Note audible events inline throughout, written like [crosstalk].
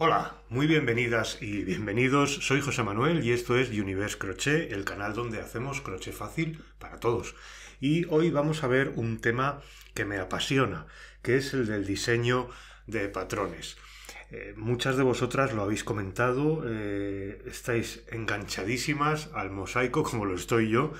Hola, muy bienvenidas y bienvenidos. Soy José Manuel y esto es Universe Crochet, el canal donde hacemos crochet fácil para todos. Y hoy vamos a ver un tema que me apasiona, que es el del diseño de patrones. Eh, muchas de vosotras lo habéis comentado, eh, estáis enganchadísimas al mosaico como lo estoy yo,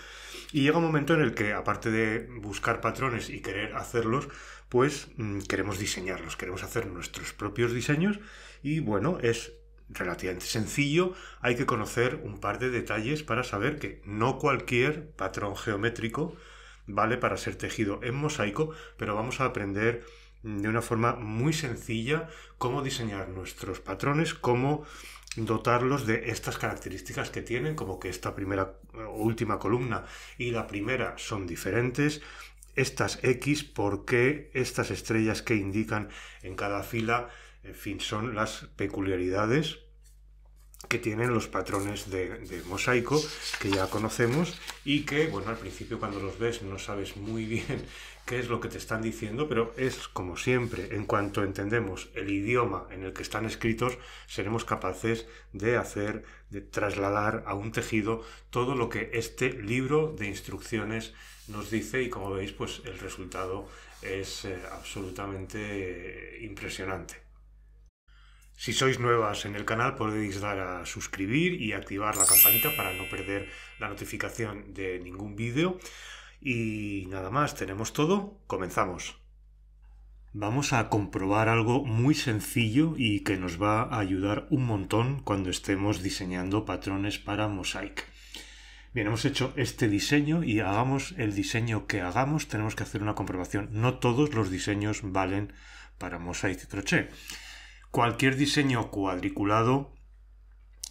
y llega un momento en el que, aparte de buscar patrones y querer hacerlos, pues mm, queremos diseñarlos, queremos hacer nuestros propios diseños y bueno, es relativamente sencillo, hay que conocer un par de detalles para saber que no cualquier patrón geométrico vale para ser tejido en mosaico, pero vamos a aprender de una forma muy sencilla cómo diseñar nuestros patrones, cómo dotarlos de estas características que tienen, como que esta primera o eh, última columna y la primera son diferentes, estas X, porque estas estrellas que indican en cada fila en fin, son las peculiaridades que tienen los patrones de, mosaico que ya conocemos y que, bueno, al principio cuando los ves no sabes muy bien [laughs] qué es lo que te están diciendo, pero es como siempre, en cuanto entendemos el idioma en el que están escritos, seremos capaces de hacer, de trasladar a un tejido todo lo que este libro de instrucciones nos dice y como veis, pues el resultado es eh, absolutamente eh, impresionante. Si sois nuevas en el canal podéis dar a suscribir y activar la campanita para no perder la notificación de ningún vídeo. Y nada más, tenemos todo, comenzamos. Vamos a comprobar algo muy sencillo y que nos va a ayudar un montón cuando estemos diseñando patrones para Mosaic. Bien, hemos hecho este diseño y hagamos el diseño que hagamos, tenemos que hacer una comprobación. No todos los diseños valen para Mosaic Crochet. Cualquier diseño cuadriculado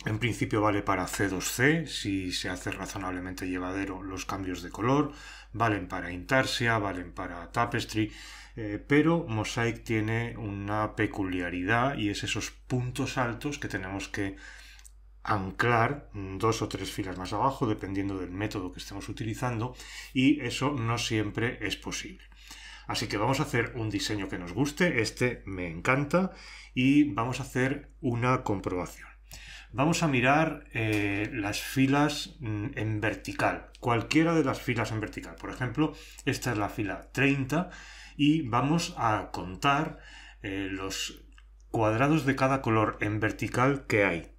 en principio vale para C2C si se hace razonablemente llevadero los cambios de color, valen para Intarsia, valen para Tapestry, eh, pero Mosaic tiene una peculiaridad y es esos puntos altos que tenemos que anclar dos o tres filas más abajo dependiendo del método que estemos utilizando y eso no siempre es posible. Así que vamos a hacer un diseño que nos guste, este me encanta, y vamos a hacer una comprobación. Vamos a mirar eh, las filas mm, en vertical, cualquiera de las filas en vertical. Por ejemplo, esta es la fila 30 y vamos a contar eh, los cuadrados de cada color en vertical que hay.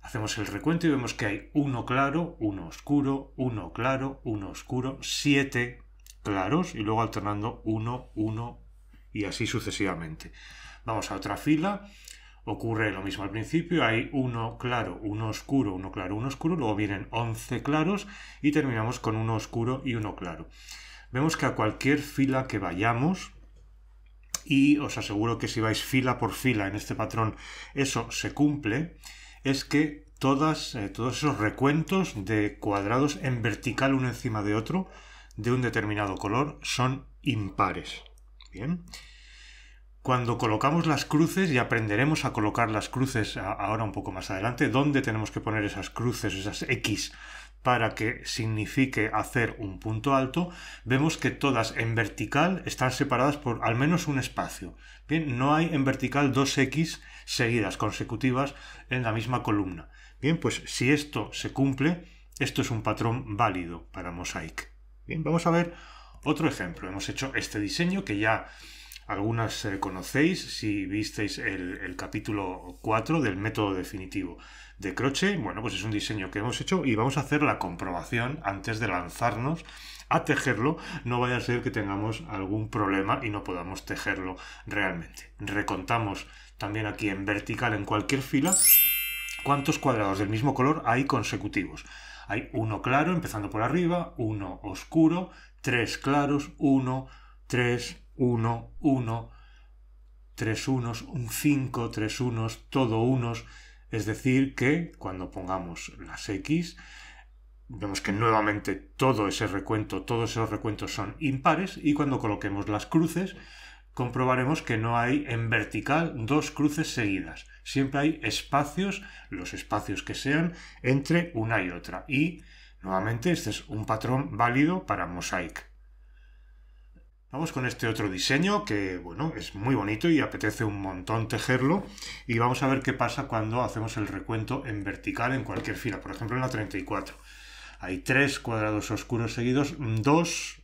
Hacemos el recuento y vemos que hay uno claro, uno oscuro, uno claro, uno oscuro, siete claros y luego alternando uno, uno y así sucesivamente. Vamos a otra fila, ocurre lo mismo al principio, hay uno claro, uno oscuro, uno claro, uno oscuro, luego vienen 11 claros y terminamos con uno oscuro y uno claro. Vemos que a cualquier fila que vayamos, y os aseguro que si vais fila por fila en este patrón, eso se cumple, es que todas, eh, todos esos recuentos de cuadrados en vertical uno encima de otro, de un determinado color son impares. Cuando colocamos las cruces, y aprenderemos a colocar las cruces ahora un poco más adelante, dónde tenemos que poner esas cruces, esas X, para que signifique hacer un punto alto, vemos que todas en vertical están separadas por al menos un espacio. Bien, no hay en vertical dos X seguidas, consecutivas, en la misma columna. Bien, pues si esto se cumple, esto es un patrón válido para Mosaic. Bien, vamos a ver otro ejemplo. Hemos hecho este diseño que ya algunas eh, conocéis si visteis el, capítulo 4 del método definitivo de croche. Bueno, pues es un diseño que hemos hecho y vamos a hacer la comprobación antes de lanzarnos a tejerlo. No vaya a ser que tengamos algún problema y no podamos tejerlo realmente. Recontamos también aquí en vertical en cualquier fila cuántos cuadrados del mismo color hay consecutivos. Hay uno claro, empezando por arriba, uno oscuro, tres claros, uno, tres, uno, uno, tres unos, un cinco, tres unos, todo unos. Es decir, que cuando pongamos las X, vemos que nuevamente todo ese recuento, todos esos recuentos son impares y cuando coloquemos las cruces, comprobaremos que no hay en vertical dos cruces seguidas siempre hay espacios, los espacios que sean, entre una y otra. Y, nuevamente, este es un patrón válido para Mosaic. Vamos con este otro diseño que, bueno, es muy bonito y apetece un montón tejerlo. Y vamos a ver qué pasa cuando hacemos el recuento en vertical en cualquier fila, por ejemplo en la 34. Hay tres cuadrados oscuros seguidos, dos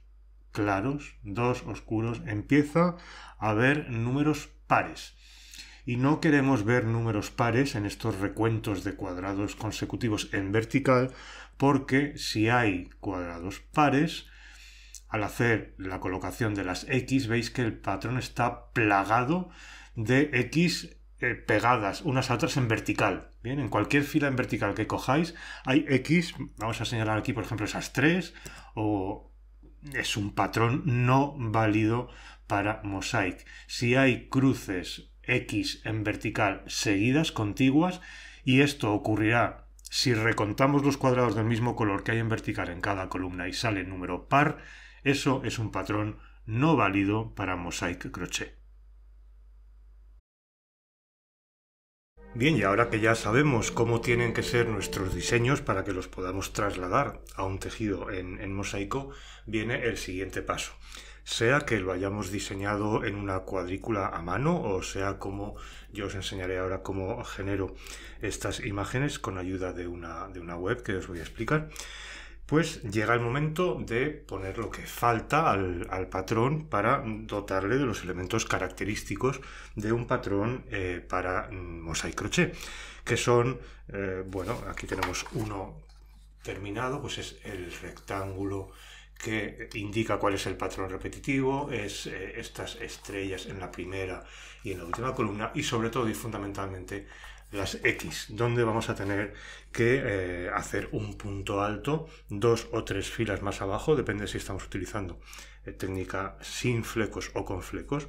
claros, dos oscuros. Empieza a haber números pares y no queremos ver números pares en estos recuentos de cuadrados consecutivos en vertical porque si hay cuadrados pares, al hacer la colocación de las x veis que el patrón está plagado de x eh, pegadas unas a otras en vertical. Bien, en cualquier fila en vertical que cojáis hay x, vamos a señalar aquí por ejemplo esas tres o es un patrón no válido para Mosaic. Si hay cruces X en vertical seguidas, contiguas, y esto ocurrirá si recontamos los cuadrados del mismo color que hay en vertical en cada columna y sale número par, eso es un patrón no válido para Mosaic Crochet. Bien, y ahora que ya sabemos cómo tienen que ser nuestros diseños para que los podamos trasladar a un tejido en mosaico, viene el siguiente paso sea que lo hayamos diseñado en una cuadrícula a mano o sea como yo os enseñaré ahora cómo genero estas imágenes con ayuda de una, de una web que os voy a explicar, pues llega el momento de poner lo que falta al, patrón para dotarle de los elementos característicos de un patrón eh, para mm, mosaic crochet, que son, eh, bueno, aquí tenemos uno terminado, pues es el rectángulo que indica cuál es el patrón repetitivo, es eh, estas estrellas en la primera y en la última columna y sobre todo y fundamentalmente las X, donde vamos a tener que eh, hacer un punto alto dos o tres filas más abajo, depende si estamos utilizando eh, técnica sin flecos o con flecos,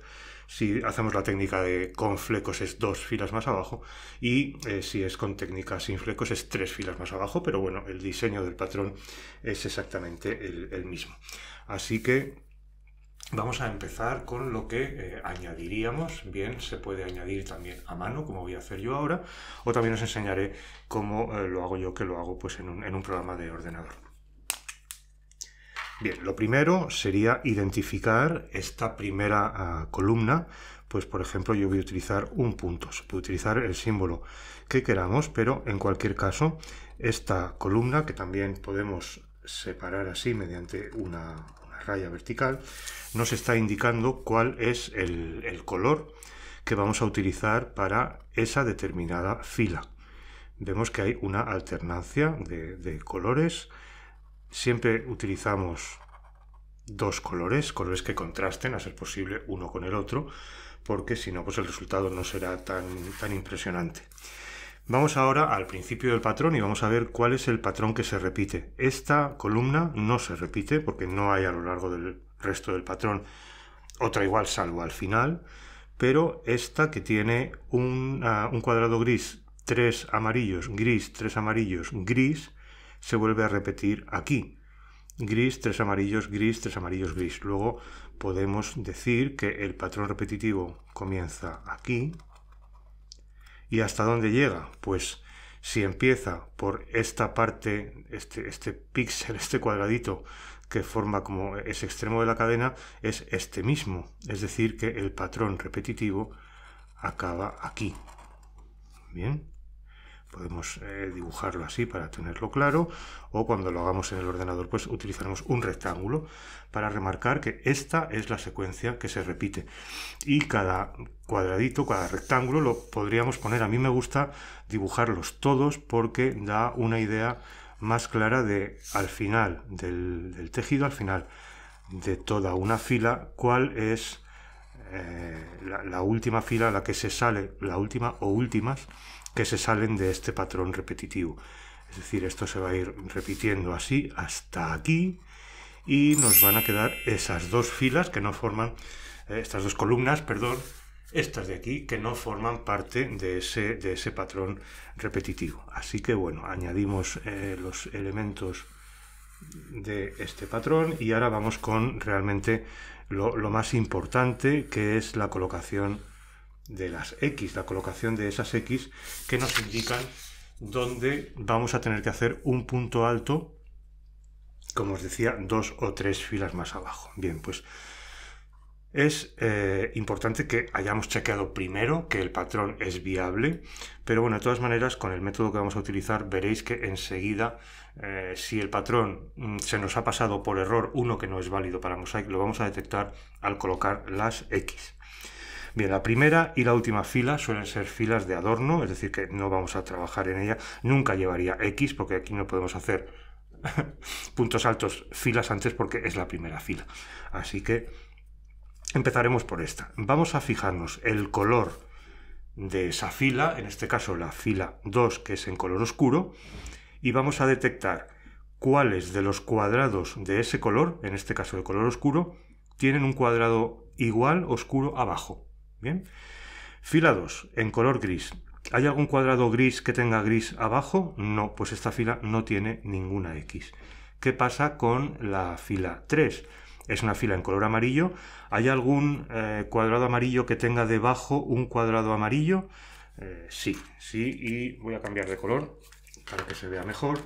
si hacemos la técnica de con flecos es dos filas más abajo y eh, si es con técnica sin flecos es tres filas más abajo, pero bueno, el diseño del patrón es exactamente el, mismo. Así que Vamos a empezar con lo que eh, añadiríamos. Bien, se puede añadir también a mano, como voy a hacer yo ahora, o también os enseñaré cómo eh, lo hago yo, que lo hago pues en un programa de ordenador. Bien, lo primero sería identificar esta primera ah, columna. Pues por ejemplo yo voy a utilizar un punto, se puede utilizar el símbolo que queramos, pero en cualquier caso esta columna que también podemos separar así mediante una, raya vertical, nos está indicando cuál es el, color que vamos a utilizar para esa determinada fila. Vemos que hay una alternancia de colores Siempre utilizamos dos colores, colores que contrasten, a ser posible, uno con el otro, porque si no, pues el resultado no será tan, tan impresionante. Vamos ahora al principio del patrón y vamos a ver cuál es el patrón que se repite. Esta columna no se repite porque no hay a lo largo del resto del patrón otra igual salvo al final, pero esta que tiene un, un cuadrado gris, tres amarillos, gris, tres amarillos, gris, se vuelve a repetir aquí. Gris, tres amarillos, gris, tres amarillos, gris. Luego podemos decir que el patrón repetitivo comienza aquí. ¿Y hasta dónde llega? Pues si empieza por esta parte, este, este píxel, [laughs] este cuadradito que forma como ese extremo de la cadena, es este mismo. Es decir, que el patrón repetitivo acaba aquí. Bien podemos eh, dibujarlo así para tenerlo claro, o cuando lo hagamos en el ordenador, pues utilizaremos un rectángulo para remarcar que esta es la secuencia que se repite. Y cada cuadradito, cada rectángulo, lo podríamos poner, a mí me gusta dibujarlos todos porque da una idea más clara de al final del, tejido, al final de toda una fila, cuál es eh, la, la última fila, a la que se sale, la última o últimas que se salen de este patrón repetitivo. Es decir, esto se va a ir repitiendo así hasta aquí y nos van a quedar esas dos filas que no forman, eh, estas dos columnas, perdón, estas de aquí que no forman parte de ese, de ese patrón repetitivo. Así que bueno, añadimos eh, los elementos de este patrón y ahora vamos con realmente lo más importante que es la colocación de las X, la colocación de esas X que nos indican dónde vamos a tener que hacer un punto alto, como os decía, dos o tres filas más abajo. Bien, pues es eh, importante que hayamos chequeado primero que el patrón es viable, pero bueno, de todas maneras, con el método que vamos a utilizar veréis que enseguida, eh, si el patrón mm, se nos ha pasado por error uno que no es válido para Mosaic, lo vamos a detectar al colocar las X. Bien, la primera y la última fila suelen ser filas de adorno, es decir, que no vamos a trabajar en ella. Nunca llevaría X porque aquí no podemos hacer [laughs] puntos altos, filas antes porque es la primera fila. Así que empezaremos por esta. Vamos a fijarnos el color de esa fila, en este caso la fila 2 que es en color oscuro, y vamos a detectar cuáles de los cuadrados de ese color, en este caso de color oscuro, tienen un cuadrado igual oscuro abajo. Bien. Fila 2, en color gris. ¿Hay algún cuadrado gris que tenga gris abajo? No, pues esta fila no tiene ninguna X. ¿Qué pasa con la fila 3? Es una fila en color amarillo. ¿Hay algún eh, cuadrado amarillo que tenga debajo un cuadrado amarillo? Eh, sí, sí, y voy a cambiar de color para que se vea mejor.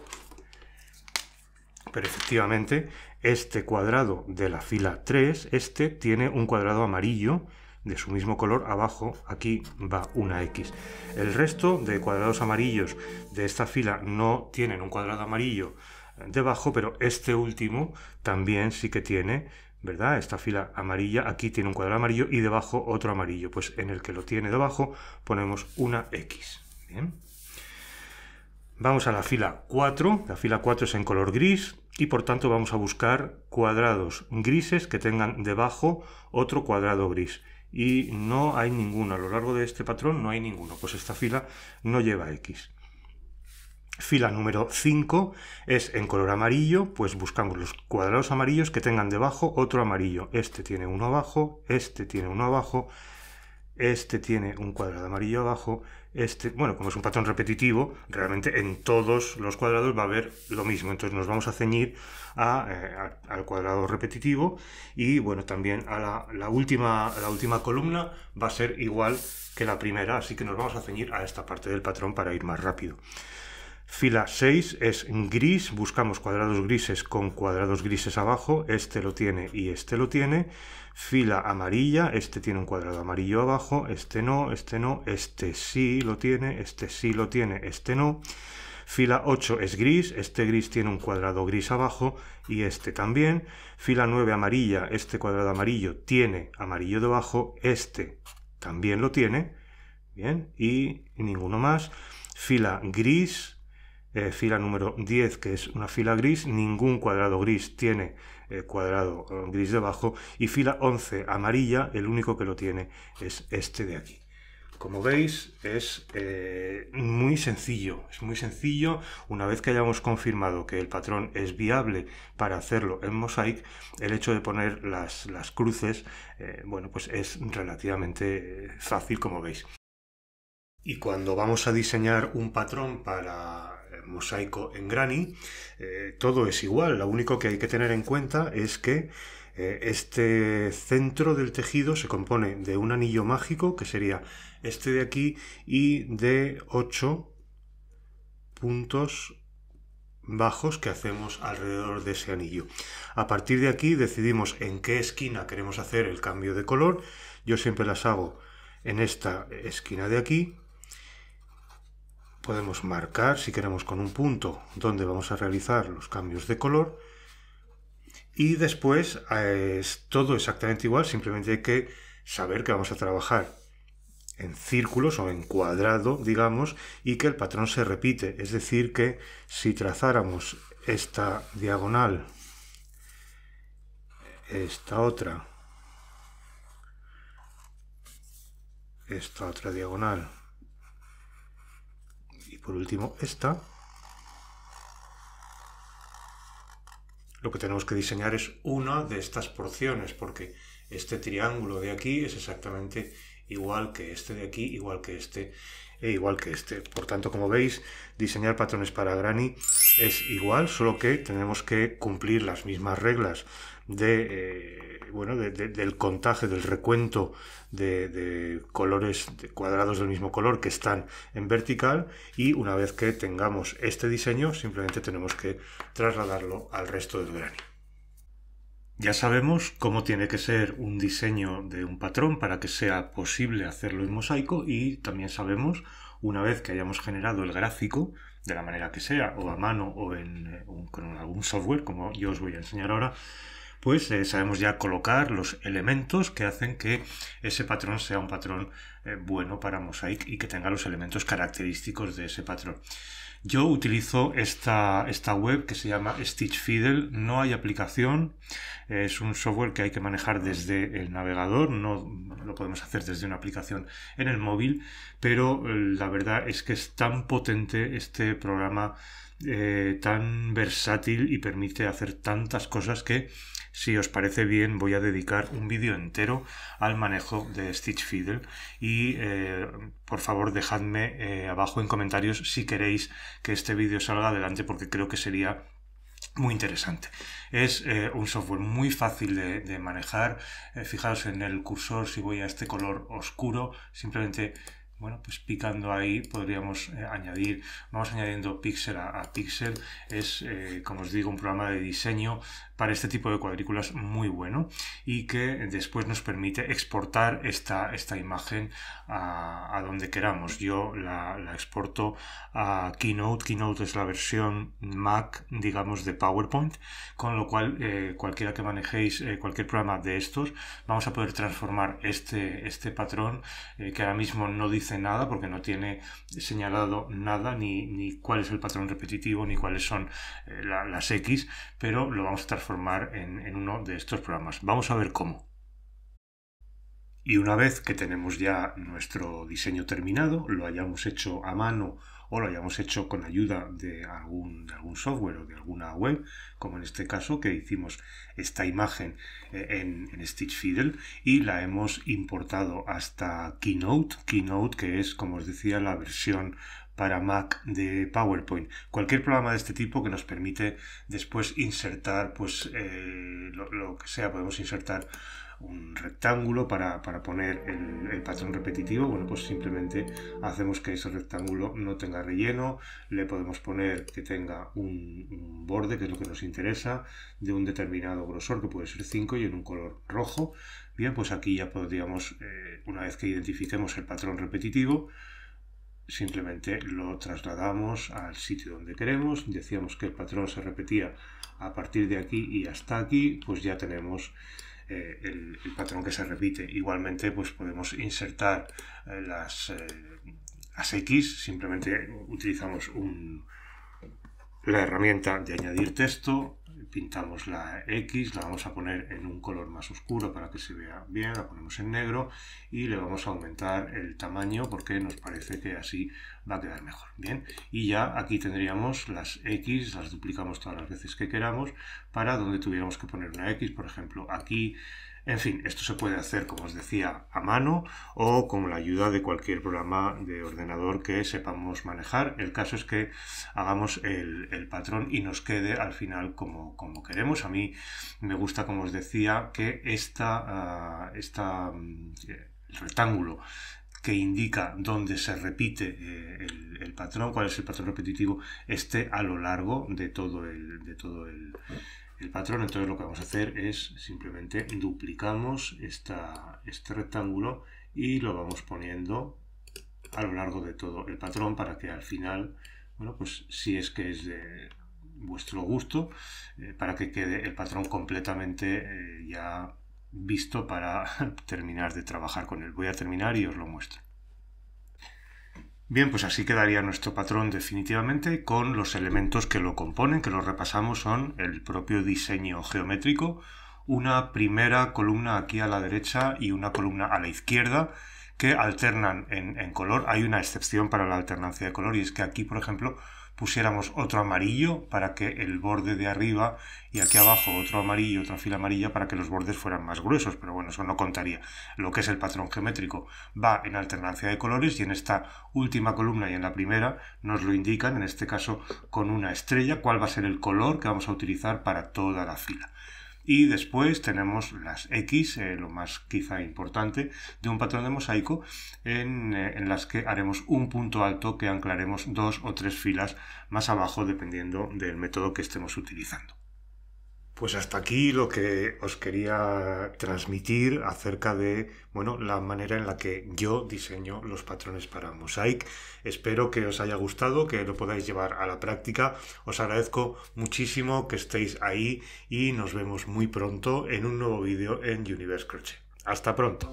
Pero efectivamente, este cuadrado de la fila 3, este tiene un cuadrado amarillo de su mismo color, abajo aquí va una X. El resto de cuadrados amarillos de esta fila no tienen un cuadrado amarillo debajo, pero este último también sí que tiene, ¿verdad? Esta fila amarilla, aquí tiene un cuadrado amarillo y debajo otro amarillo. Pues en el que lo tiene debajo ponemos una X. Vamos a la fila 4, la fila 4 es en color gris y por tanto vamos a buscar cuadrados grises que tengan debajo otro cuadrado gris y no hay ninguno. A lo largo de este patrón no hay ninguno. Pues esta fila no lleva X. Fila número 5 es en color amarillo, pues buscamos los cuadrados amarillos que tengan debajo otro amarillo. Este tiene uno abajo, este tiene uno abajo, este tiene un cuadrado amarillo abajo, este, bueno, como es un patrón repetitivo, realmente en todos los cuadrados va a haber lo mismo, entonces nos vamos a ceñir eh, al cuadrado repetitivo y bueno, también a la, la, última, la última columna va a ser igual que la primera, así que nos vamos a ceñir a esta parte del patrón para ir más rápido. Fila 6 es gris, buscamos cuadrados grises con cuadrados grises abajo, este lo tiene y este lo tiene. Fila amarilla, este tiene un cuadrado amarillo abajo, este no, este no, este sí lo tiene, este sí lo tiene, este no. Fila 8 es gris, este gris tiene un cuadrado gris abajo y este también. Fila 9 amarilla, este cuadrado amarillo tiene amarillo debajo, este también lo tiene. Bien, y ninguno más. Fila gris, eh, fila número 10, que es una fila gris, ningún cuadrado gris tiene eh, cuadrado eh, gris debajo, y fila 11 amarilla, el único que lo tiene es este de aquí. Como veis, es muy sencillo, es muy sencillo. Una vez que hayamos confirmado que el patrón es viable para hacerlo en Mosaic, el hecho de poner las, cruces, bueno, pues es relativamente fácil, como veis. Y cuando vamos a diseñar un patrón para mosaico en granny. Eh, todo es igual, lo único que hay que tener en cuenta es que eh, este centro del tejido se compone de un anillo mágico, que sería este de aquí, y de 8 puntos bajos que hacemos alrededor de ese anillo. A partir de aquí decidimos en qué esquina queremos hacer el cambio de color. Yo siempre las hago en esta esquina de aquí podemos marcar, si queremos con un punto, donde vamos a realizar los cambios de color. Y después eh, es todo exactamente igual, simplemente hay que saber que vamos a trabajar en círculos o en cuadrado, digamos, y que el patrón se repite. Es decir, que si trazáramos esta diagonal, esta otra, esta otra diagonal, por último esta. Lo que tenemos que diseñar es una de estas porciones, porque este triángulo de aquí es exactamente igual que este de aquí, igual que este e igual que este. Por tanto, como veis, diseñar patrones para Granny es igual, solo que tenemos que cumplir las mismas reglas de, eh, bueno, del contaje, del recuento de, de colores cuadrados del mismo color que están en vertical y una vez que tengamos este diseño simplemente tenemos que trasladarlo al resto del grano. Ya sabemos cómo tiene que ser un diseño de un patrón para que sea posible hacerlo en mosaico y también sabemos, una vez que hayamos generado el gráfico, de la manera que sea, o a mano o en, eh, con algún software, como yo os voy a enseñar ahora, pues eh, sabemos ya colocar los elementos que hacen que ese patrón sea un patrón eh, bueno para Mosaic y que tenga los elementos característicos de ese patrón. Yo utilizo esta, esta web que se llama Stitch Fiddle, no hay aplicación, es un software que hay que manejar desde el navegador, no lo podemos hacer desde una aplicación en el móvil, pero eh, la verdad es que es tan potente este programa eh, tan versátil y permite hacer tantas cosas que si os parece bien, voy a dedicar un vídeo entero al manejo de Stitch Fiddle y eh, por favor dejadme eh, abajo en comentarios si queréis que este vídeo salga adelante porque creo que sería muy interesante. Es eh, un software muy fácil de, de manejar. fijaos en el cursor, si voy a este color oscuro, simplemente bueno, pues picando ahí podríamos eh, añadir, vamos añadiendo pixel a, pixel Es, eh, como os digo, un programa de diseño para este tipo de cuadrículas muy bueno y que después nos permite exportar esta, esta imagen a, donde queramos. Yo la, exporto a Keynote. Keynote es la versión Mac, digamos, de PowerPoint, con lo cual eh, cualquiera que manejéis cualquier programa de estos, vamos a poder transformar este, este patrón que ahora mismo no dice nada porque no tiene señalado nada, ni, ni cuál es el patrón repetitivo, ni cuáles son eh, las X, pero lo vamos a transformar en, en uno de estos programas. Vamos a ver cómo. Y una vez que tenemos ya nuestro diseño terminado, lo hayamos hecho a mano lo hayamos hecho con ayuda de algún, software o de alguna web, como en este caso que hicimos esta imagen eh, en, Stitch Fiddle y la hemos importado hasta Keynote, Keynote que es, como os decía, la versión para Mac de PowerPoint. Cualquier programa de este tipo que nos permite después insertar pues, eh, lo, que sea, podemos insertar un rectángulo para, para poner el, patrón repetitivo, bueno, pues simplemente hacemos que ese rectángulo no tenga relleno, le podemos poner que tenga un, borde, que es lo que nos interesa, de un determinado grosor, que puede ser 5 y en un color rojo. Bien, pues aquí ya podríamos, eh, una vez que identifiquemos el patrón repetitivo, simplemente lo trasladamos al sitio donde queremos, decíamos que el patrón se repetía a partir de aquí y hasta aquí, pues ya tenemos eh, el, patrón que se repite. Igualmente, pues podemos insertar eh, eh, las, X, simplemente utilizamos la herramienta de añadir texto pintamos la X, la vamos a poner en un color más oscuro para que se vea bien, la ponemos en negro y le vamos a aumentar el tamaño porque nos parece que así va a quedar mejor. Bien, y ya aquí tendríamos las X, las duplicamos todas las veces que queramos para donde tuviéramos que poner una X, por ejemplo aquí en fin, esto se puede hacer, como os decía, a mano o con la ayuda de cualquier programa de ordenador que sepamos manejar. El caso es que hagamos el, patrón y nos quede al final como, como, queremos. A mí me gusta, como os decía, que esta, ah, mm, el rectángulo que indica dónde se repite eh, el, patrón, cuál es el patrón repetitivo, esté a lo largo de todo de todo el, el patrón. Entonces lo que vamos a hacer es simplemente duplicamos este rectángulo y lo vamos poniendo a lo largo de todo el patrón para que al final, bueno, pues si es que es de vuestro gusto, eh, para que quede el patrón completamente eh, ya visto para [laughs] terminar de trabajar con él. Voy a terminar y os lo muestro. Bien, pues así quedaría nuestro patrón definitivamente con los elementos que lo componen, que lo repasamos son el propio diseño geométrico, una primera columna aquí a la derecha y una columna a la izquierda que alternan en, color. Hay una excepción para la alternancia de color y es que aquí, por ejemplo, pusiéramos otro amarillo para que el borde de arriba y aquí abajo otro amarillo, otra fila amarilla para que los bordes fueran más gruesos, pero bueno, eso no contaría. Lo que es el patrón geométrico va en alternancia de colores y en esta última columna y en la primera nos lo indican, en este caso con una estrella, cuál va a ser el color que vamos a utilizar para toda la fila. Y después tenemos las X, eh, lo más quizá importante, de un patrón de mosaico eh, en, las que haremos un punto alto que anclaremos dos o tres filas más abajo dependiendo del método que estemos utilizando. Pues hasta aquí lo que os quería transmitir acerca de bueno, la manera en la que yo diseño los patrones para Mosaic. Espero que os haya gustado, que lo podáis llevar a la práctica. Os agradezco muchísimo que estéis ahí y nos vemos muy pronto en un nuevo vídeo en Universe Crochet. Hasta pronto.